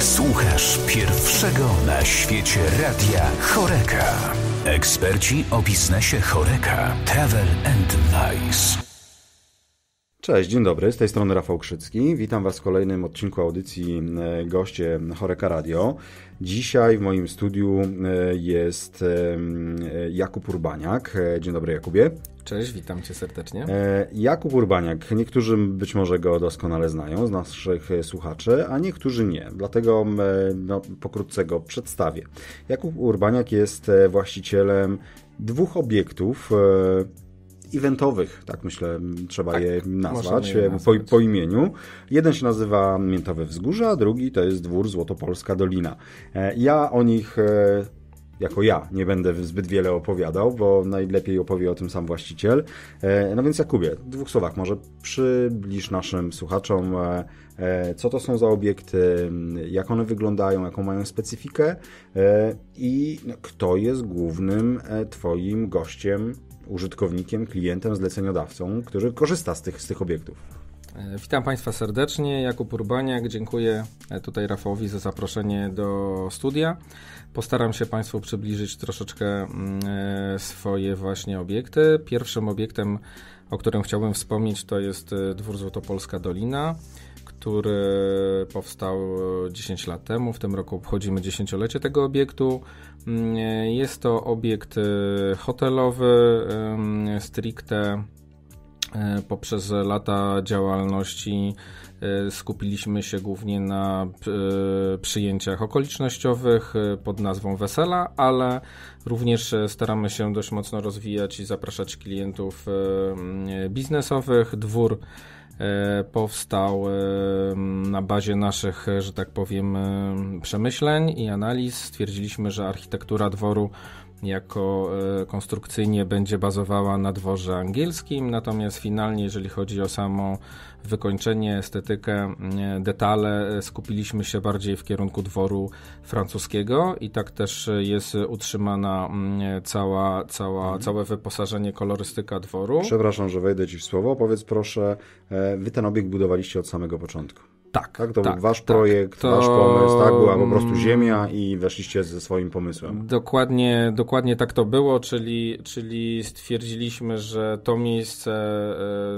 Słuchasz pierwszego na świecie radia Choreka. Eksperci o biznesie Choreka. Travel and Nice. Cześć, dzień dobry, z tej strony Rafał Krzycki. Witam Was w kolejnym odcinku audycji e, Goście Choreka Radio. Dzisiaj w moim studiu e, jest Jakub Urbaniak. E, dzień dobry, Jakubie. Cześć, witam cię serdecznie. E, Jakub Urbaniak. Niektórzy być może go doskonale znają z naszych słuchaczy, a niektórzy nie. Dlatego e, no, pokrótce go przedstawię. Jakub Urbaniak jest e, właścicielem dwóch obiektów eventowych, tak myślę, trzeba tak, je tak. nazwać, je nazwać. Po, po, imieniu. Jeden się nazywa Miętowe Wzgórze, a drugi to jest Dwór Złotopolska Dolina. Ja o nich jako ja. Nie będę zbyt wiele opowiadał, bo najlepiej opowie o tym sam właściciel. E, no więc Jakubie, w dwóch słowach może przybliż naszym słuchaczom, e, e, co to są za obiekty, jak one wyglądają, jaką mają specyfikę i no, kto jest głównym Twoim gościem, użytkownikiem, klientem, zleceniodawcą, który korzysta z tych, z tych obiektów. E, witam Państwa serdecznie. Jakub Urbaniak, dziękuję e, tutaj Rafowi za zaproszenie do studia. Postaram się Państwu przybliżyć troszeczkę mm, e, swoje właśnie obiekty. Pierwszym obiektem, o którym chciałbym wspomnieć, to jest Dwór Złotopolska Dolina, który powstał 10 lat temu. W tym roku obchodzimy dziesięciolecie tego obiektu. Mm, jest to obiekt hotelowy, stricte E, poprzez lata działalności e, skupiliśmy się głównie na e, przyjęciach okolicznościowych pod nazwą Wesela, ale również staramy się dość mocno rozwijać i zapraszać klientów biznesowych. Dwór powstał na bazie naszych, że tak powiem, przemyśleń i analiz. Stwierdziliśmy, że architektura dworu jako e, konstrukcyjnie będzie bazowała na dworze angielskim, natomiast finalnie, jeżeli chodzi o samo wykończenie, estetykę, mm, e, detale, e, skupiliśmy się bardziej w kierunku dworu francuskiego i tak też jest utrzymana mm, cała, cała, mhm. całe wyposażenie, kolorystyka dworu. Przepraszam, że wejdę Ci w słowo. Powiedz proszę, Wy ten obiekt budowaliście od samego początku. Tak, tak to tak, był wasz tak, projekt, to... wasz pomysł, tak? Była po prostu ziemia i weszliście ze swoim pomysłem. Dokładnie, dokładnie tak to było, czyli, czyli stwierdziliśmy, że to miejsce,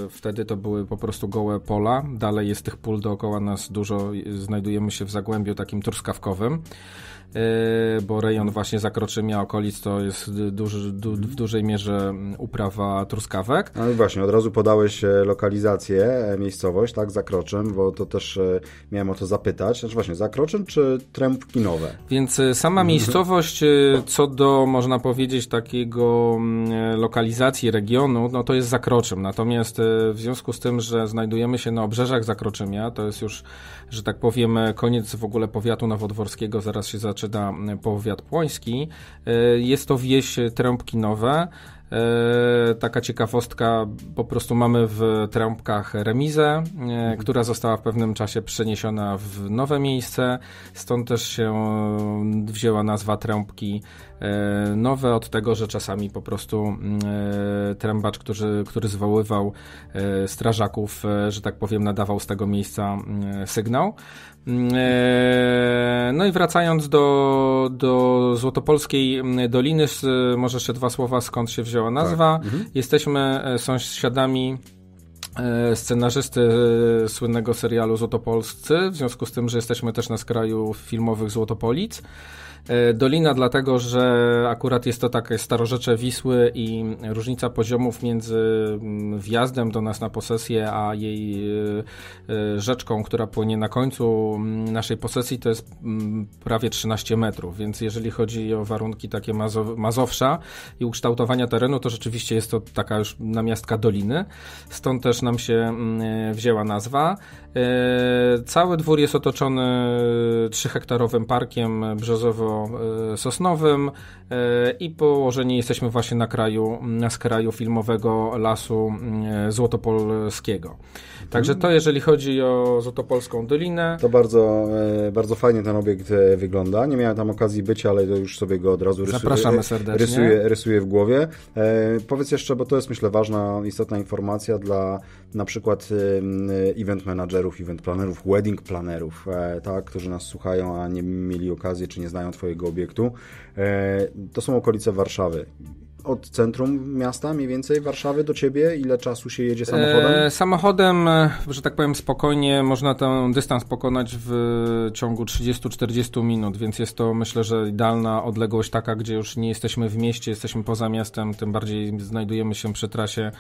e, wtedy to były po prostu gołe pola, dalej jest tych pól dookoła nas dużo, znajdujemy się w zagłębiu takim truskawkowym. E, bo rejon właśnie zakroczymia okolic to jest duży, du, w dużej mierze mm, uprawa truskawek. No i właśnie, od razu podałeś e, lokalizację, e, miejscowość, tak, zakroczym, bo to też miałem o to zapytać. Znaczy właśnie, zakroczym czy trębkinowe? Więc sama mhm. miejscowość co do, można powiedzieć, takiego mm, lokalizacji regionu, no to jest zakroczym. Natomiast w związku z tym, że znajdujemy się na obrzeżach zakroczymia, to jest już, że tak powiem, koniec w ogóle powiatu nowodworskiego, zaraz się zaczyna zaczyna powiat płoński. E, jest to wieś e, nowe e, Taka ciekawostka, po prostu mamy w Trąbkach remizę, mhm. która została w pewnym czasie przeniesiona w nowe miejsce, stąd też się wzięła nazwa Trąbki Nowe od tego, że czasami po prostu trębacz, który, który zwoływał strażaków, że tak powiem, nadawał z tego miejsca sygnał. No i wracając do, do Złotopolskiej mm, Doliny, może jeszcze dwa słowa, skąd się wzięła nazwa. Tak. Mhm. Jesteśmy e, sąsiadami e, scenarzysty e, słynnego serialu Złotopolscy, w związku z tym, że jesteśmy też na skraju filmowych Złotopolic. E, Dolina dlatego, że akurat jest to takie starorzecze Wisły i różnica poziomów między mm, wjazdem do nas na posesję, a jej e, e, rzeczką, która płynie na końcu mm, naszej posesji, to jest mm, prawie 13 metrów, więc jeżeli chodzi o warunki takie Mazowsza i ukształtowania terenu, to rzeczywiście jest to taka już namiastka doliny, stąd też nam się wzięła nazwa. Cały dwór jest otoczony 3 hektarowym parkiem brzozowo E, Sosnowym e, i położeni jesteśmy właśnie na kraju, na skraju filmowego Lasu mm, e, Złotopolskiego. Także to jeżeli chodzi o Złotopolską Dolinę. To bardzo, bardzo fajnie ten obiekt wygląda. Nie miałem tam okazji być, ale już sobie go od razu rysuję, Zapraszamy serdecznie. rysuję, rysuję w głowie. Powiedz jeszcze, bo to jest myślę ważna, istotna informacja dla na przykład event managerów, event planerów, wedding planerów, tak, którzy nas słuchają, a nie mieli okazji, czy nie znają Twojego obiektu. E, to są okolice Warszawy od centrum miasta, mniej więcej Warszawy do ciebie? Ile czasu się jedzie samochodem? E, samochodem, e, że tak powiem, spokojnie można ten dystans pokonać w ciągu 30-40 minut, więc jest to myślę, że idealna odległość taka, gdzie już nie jesteśmy w mieście, jesteśmy poza miastem, tym bardziej znajdujemy się przy trasie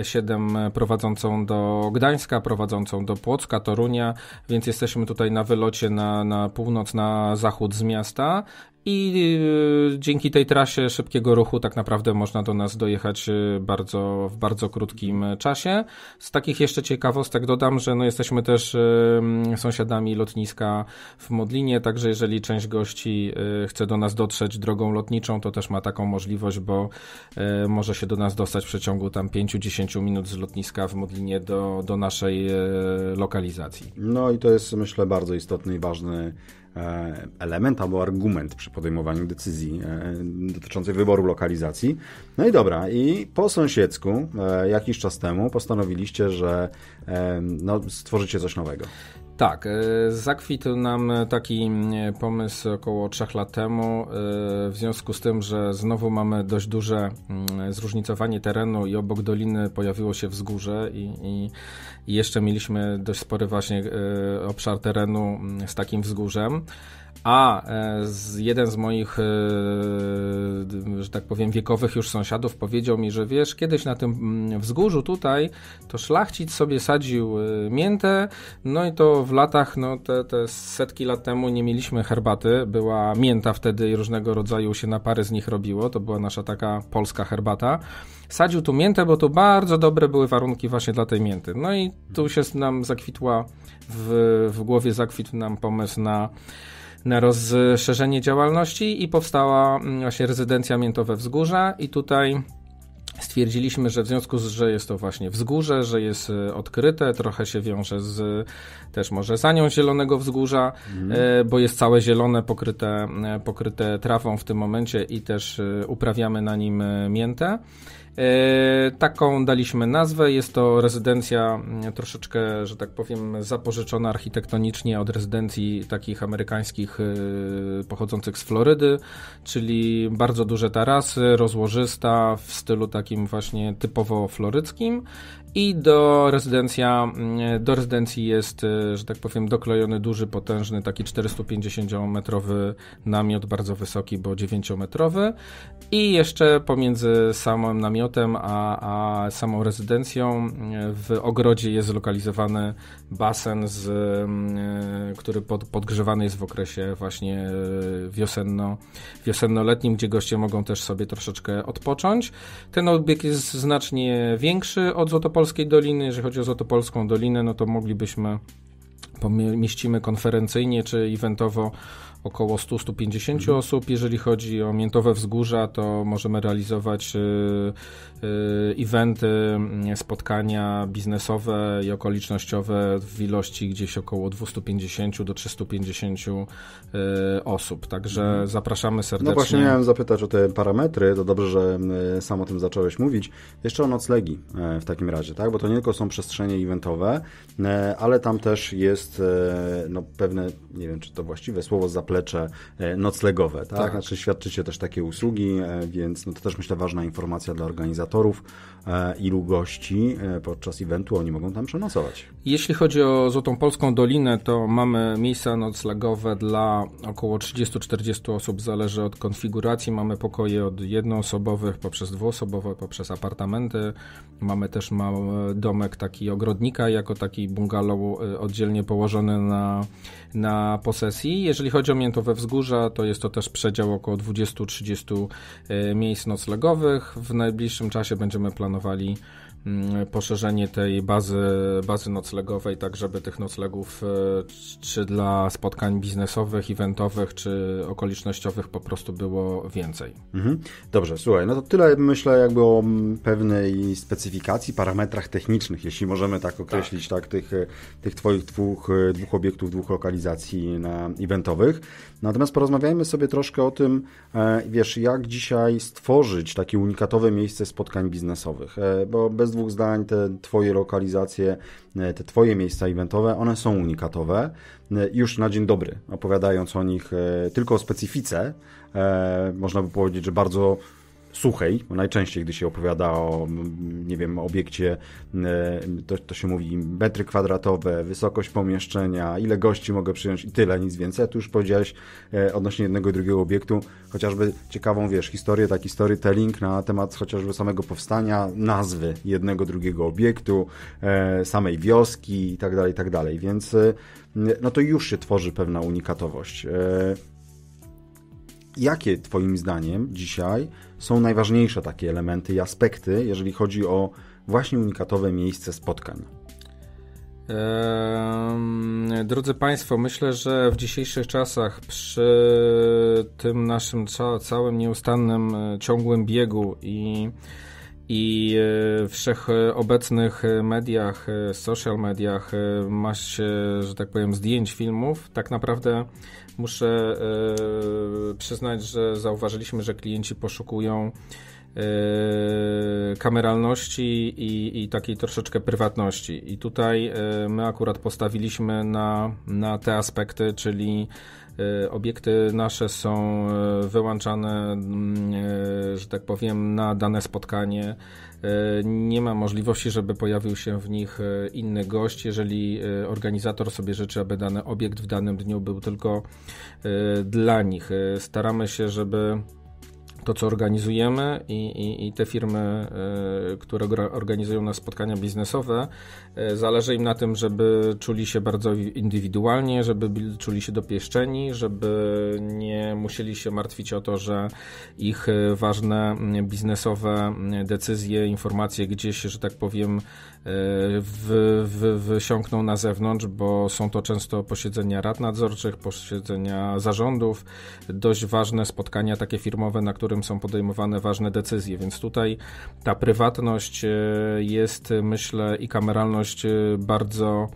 E7 prowadzącą do Gdańska, prowadzącą do Płocka, Torunia, więc jesteśmy tutaj na wylocie na, na północ, na zachód z miasta i y, dzięki tej trasie szybkiego ruchu tak naprawdę można do nas dojechać y, bardzo, w bardzo krótkim y, czasie. Z takich jeszcze ciekawostek dodam, że no jesteśmy też sąsiadami lotniska w Modlinie, także jeżeli część gości chce do nas dotrzeć drogą lotniczą, to też ma taką możliwość, bo może się do nas dostać w przeciągu tam 5-10 minut z lotniska w Modlinie do, do naszej lokalizacji. No i to jest myślę bardzo istotny i ważny E, element albo argument przy podejmowaniu decyzji e, dotyczącej wyboru lokalizacji. No i dobra, i po sąsiedzku e, jakiś czas temu postanowiliście, że no, stworzycie coś nowego. Tak, e, zakwitł nam taki e, pomysł około 3 lat temu, e, w związku z tym, że znowu mamy dość duże mm, zróżnicowanie terenu i obok doliny pojawiło się wzgórze i, i, i jeszcze mieliśmy dość spory właśnie obszar terenu mm, z takim wzgórzem a e, z, jeden z moich, e, że tak powiem, wiekowych już sąsiadów powiedział mi, że wiesz, kiedyś na tym mm, wzgórzu tutaj to szlachcic sobie sadził e, miętę, no i to w latach, no te, te setki lat temu nie mieliśmy herbaty, była mięta wtedy i różnego rodzaju się napary z nich robiło, to była nasza taka polska herbata. Sadził tu miętę, bo tu bardzo dobre były warunki właśnie dla tej mięty. No i tu się nam zakwitła, w, w głowie zakwitł nam pomysł na na rozszerzenie działalności i powstała mm, właśnie rezydencja Miętowe Wzgórza i tutaj Stwierdziliśmy, że w związku z, że jest to właśnie wzgórze, że jest e, odkryte, trochę się wiąże z też może zanią zielonego wzgórza, mm. bo jest całe zielone pokryte, e, pokryte trawą w tym momencie i też uprawiamy na nim miętę. E, taką daliśmy nazwę. Jest to rezydencja mm, troszeczkę, że tak powiem, zapożyczona architektonicznie od rezydencji takich amerykańskich e, pochodzących z Florydy, czyli bardzo duże tarasy, rozłożysta w stylu takim właśnie typowo floryckim i do rezydencja, mm, do rezydencji jest, e, że tak powiem, doklejony duży, potężny, taki 450-metrowy namiot, bardzo wysoki, bo 9-metrowy i jeszcze pomiędzy samym namiotem a, a samą rezydencją mm, w ogrodzie jest zlokalizowany basen, z, mm, e, który pod, podgrzewany jest w okresie właśnie e, wiosenno, wiosenno-letnim, gdzie goście mogą też sobie troszeczkę odpocząć. Ten obiekt jest znacznie większy od Złotopolskiego, Polskiej Doliny. Jeżeli chodzi o Złotopolską Dolinę, no to moglibyśmy, mieścimy konferencyjnie czy eventowo około 100-150 mhm. osób. Jeżeli chodzi o Miętowe Wzgórza, to możemy realizować y, y, eventy, mm, spotkania biznesowe i okolicznościowe w ilości gdzieś około 250 do 350 y, osób. Także mhm. zapraszamy no serdecznie. No właśnie miałem zapytać o te parametry, to dobrze, że sam o tym zacząłeś mówić. Jeszcze o noclegi e, w takim razie, tak? Bo to nie tylko są przestrzenie eventowe, e, ale tam też jest e, no, pewne, nie wiem czy to właściwe słowo, zapleczenie zaplecze e, noclegowe. Tak? tak. Znaczy świadczycie też takie usługi, e, więc no to też myślę ważna informacja dla organizatorów, e, ilu gości podczas eventu oni mogą tam przenocować. Jeśli chodzi o Złotą Polską Dolinę, to mamy miejsca noclegowe dla około 30-40 osób, zależy od konfiguracji. Mamy pokoje od jednoosobowych poprzez dwuosobowe, poprzez apartamenty. Mamy też mały domek taki ogrodnika, jako taki bungalow oddzielnie położony na, na posesji. Jeżeli chodzi o to we Wzgórza, to jest to też przedział około 20-30 e, miejsc noclegowych. W najbliższym czasie będziemy planowali mm, poszerzenie tej bazy, bazy noclegowej, tak żeby tych noclegów e, czy dla spotkań biznesowych, eventowych, czy okolicznościowych po prostu było więcej. Mhm. Dobrze, słuchaj, no to tyle myślę jakby o mm, pewnej specyfikacji, parametrach technicznych, jeśli możemy tak określić, tak, tak tych, e, tych Twoich dwóch, dwóch obiektów, dwóch lokalizacji na eventowych. Natomiast porozmawiajmy sobie troszkę o tym, e, wiesz, jak dzisiaj stworzyć takie unikatowe miejsce spotkań biznesowych, e, bo bez dwóch zdań te Twoje lokalizacje, e, te Twoje miejsca eventowe, one są unikatowe już na dzień dobry, opowiadając o nich tylko o specyfice. Można by powiedzieć, że bardzo suchej, najczęściej gdy się opowiada o, nie wiem, obiekcie, e, to, to się mówi metry kwadratowe, wysokość pomieszczenia, ile gości mogę przyjąć i tyle, nic więcej. A tu już powiedziałeś e, odnośnie jednego i drugiego obiektu, chociażby ciekawą, wiesz, historię, taki storytelling na temat chociażby samego powstania, nazwy jednego, drugiego obiektu, e, samej wioski i tak dalej, i tak dalej. Więc no to już się tworzy pewna unikatowość. Jakie Twoim zdaniem dzisiaj są najważniejsze takie elementy i aspekty, jeżeli chodzi o właśnie unikatowe miejsce spotkań? Drodzy Państwo, myślę, że w dzisiejszych czasach, przy tym naszym całym nieustannym, e, ciągłym biegu i i e, w wszechobecnych mediach, e, social mediach e, masz, że tak powiem, zdjęć filmów, tak naprawdę muszę przyznać, że zauważyliśmy, że klienci poszukują Yy, kameralności i, i takiej troszeczkę prywatności. I tutaj yy, my akurat postawiliśmy na, na te aspekty, czyli yy, obiekty nasze są wyłączane, że tak powiem, na dane spotkanie. Nie ma możliwości, żeby pojawił się w nich inny gość, jeżeli organizator sobie życzy, aby dany obiekt w danym dniu był tylko dla nich. Staramy się, żeby to, co organizujemy i, i, i te firmy, e, które organizują nas spotkania biznesowe, e, zależy im na tym, żeby czuli się bardzo indywidualnie, żeby czuli się dopieszczeni, żeby nie musieli się martwić o to, że ich e, ważne biznesowe decyzje, informacje gdzieś, że tak powiem, w, w, wysiąkną na zewnątrz, bo są to często posiedzenia rad nadzorczych, posiedzenia zarządów, dość ważne spotkania takie firmowe, na którym są podejmowane ważne decyzje, więc tutaj ta prywatność e, jest, myślę, i kameralność e, bardzo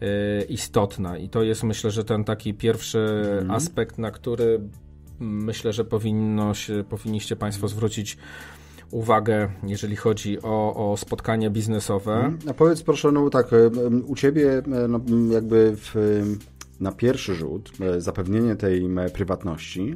e, istotna i to jest, myślę, że ten taki pierwszy mhm. aspekt, na który mm, myślę, że powinno się, powinniście Państwo zwrócić uwagę, jeżeli chodzi o, o spotkania biznesowe. Mhm. A powiedz proszę, no tak, u Ciebie no, jakby w, na pierwszy rzut e, zapewnienie tej prywatności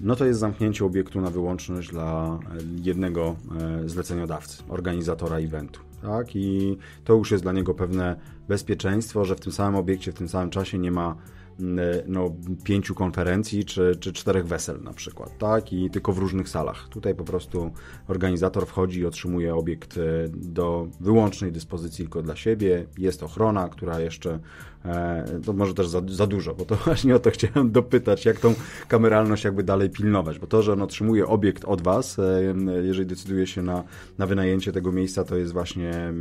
no to jest zamknięcie obiektu na wyłączność dla e, jednego e, zleceniodawcy, organizatora eventu. Tak? I to już jest dla niego pewne bezpieczeństwo, że w tym samym obiekcie, w tym samym czasie nie ma Y, no, pięciu konferencji czy, czy czterech wesel na przykład, tak? I tylko w różnych salach. Tutaj po prostu organizator wchodzi i otrzymuje obiekt y, do wyłącznej dyspozycji tylko dla siebie. Jest ochrona, która jeszcze to e, no, może też za, za dużo, bo to właśnie o to chciałem dopytać, jak tą kameralność jakby dalej pilnować, bo to, że on otrzymuje obiekt od Was, e, jeżeli decyduje się na, na wynajęcie tego miejsca, to jest właśnie e,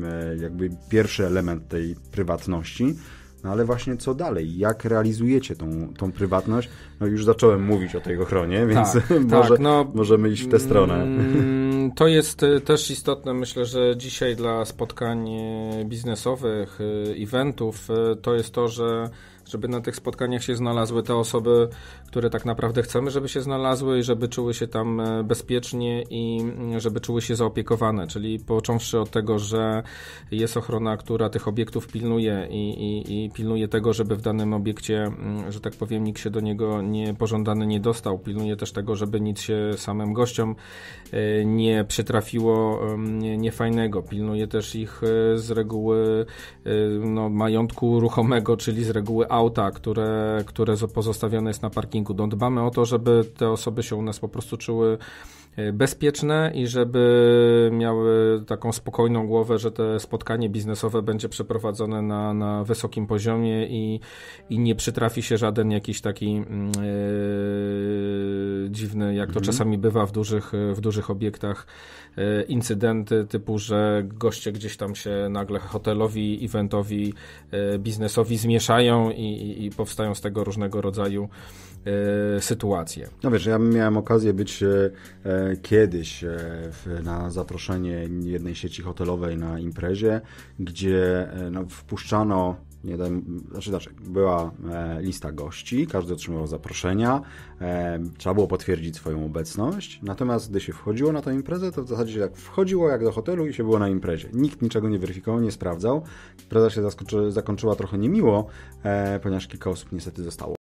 jakby pierwszy element tej prywatności. No ale właśnie co dalej? Jak realizujecie tą, tą prywatność? No już zacząłem mówić o tej ochronie, tak, więc tak, może, tak, no, możemy iść w tę stronę. Mm, to jest e, też istotne, myślę, że dzisiaj dla spotkań e, biznesowych, e, eventów, to jest to, że żeby na tych spotkaniach się znalazły te osoby, które tak naprawdę chcemy, żeby się znalazły i żeby czuły się tam e, bezpiecznie i mm, żeby czuły się zaopiekowane. Czyli począwszy od tego, że jest ochrona, która tych obiektów pilnuje i, i, i pilnuje tego, żeby w danym obiekcie, mm, że tak powiem, nikt się do niego niepożądany nie dostał. Pilnuje też tego, żeby nic się samym gościom e, nie przytrafiło niefajnego. Pilnuje też ich e, z reguły no, majątku ruchomego, czyli z reguły auta, które, które pozostawione jest na parkingu marketingu. No, dbamy o to, żeby te osoby się u nas po prostu czuły e, bezpieczne i żeby miały taką spokojną głowę, że te spotkanie biznesowe będzie przeprowadzone na, na wysokim poziomie i, i nie przytrafi się żaden jakiś taki yy, dziwny, jak to mhm. czasami bywa w dużych, w dużych obiektach, yy, incydenty typu, że goście gdzieś tam się nagle hotelowi, eventowi, yy, biznesowi zmieszają i, i, i powstają z tego różnego rodzaju E, sytuację. No wiesz, ja miałem okazję być e, e, kiedyś na zaproszenie jednej sieci hotelowej na imprezie, gdzie no, wpuszczano nie dam, znaczy, znaczy była lista gości, każdy otrzymywał zaproszenia, trzeba było potwierdzić swoją obecność, natomiast gdy się wchodziło na tę imprezę, to w zasadzie się tak wchodziło jak do hotelu i się było na imprezie. Nikt niczego nie weryfikował, nie sprawdzał. Impreza się zakończyła trochę niemiło, ponieważ kilka osób niestety zostało